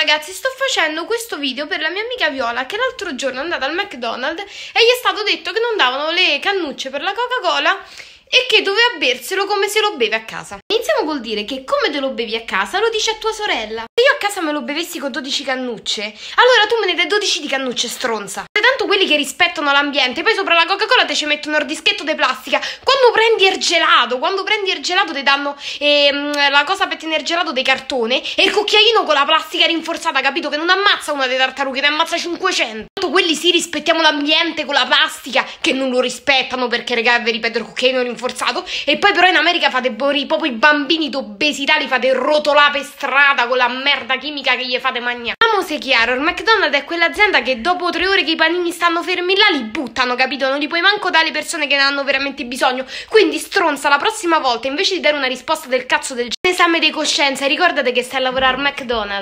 ragazzi sto facendo questo video per la mia amica Viola che l'altro giorno è andata al McDonald's e gli è stato detto che non davano le cannucce per la Coca-Cola e che doveva berselo come se lo beve a casa. Iniziamo col dire che come te lo bevi a casa lo dici a tua sorella. Se io a casa me lo bevessi con 12 cannucce, allora tu me ne dai 12 di cannucce, stronza. Siete cioè, tanto quelli che rispettano l'ambiente. Poi sopra la Coca-Cola te ci mettono il dischetto di plastica. Quando prendi il gelato, quando prendi il gelato ti danno ehm, la cosa per tenere il gelato dei cartone e il cucchiaino con la plastica rinforzata, capito? Che non ammazza una delle tartarughe, ne ammazza 500 quelli sì rispettiamo l'ambiente con la plastica che non lo rispettano perché regà vi ripeto il cucchiaino rinforzato e poi però in America fate proprio i bambini d'obesità li fate rotolare per strada con la merda chimica che gli fate mangiare Vamo se chiaro il McDonald's è quell'azienda che dopo tre ore che i panini stanno fermi là li buttano capito non li puoi manco dare alle persone che ne hanno veramente bisogno quindi stronza la prossima volta invece di dare una risposta del cazzo del genere esame di coscienza ricordate che stai a lavorare al McDonald's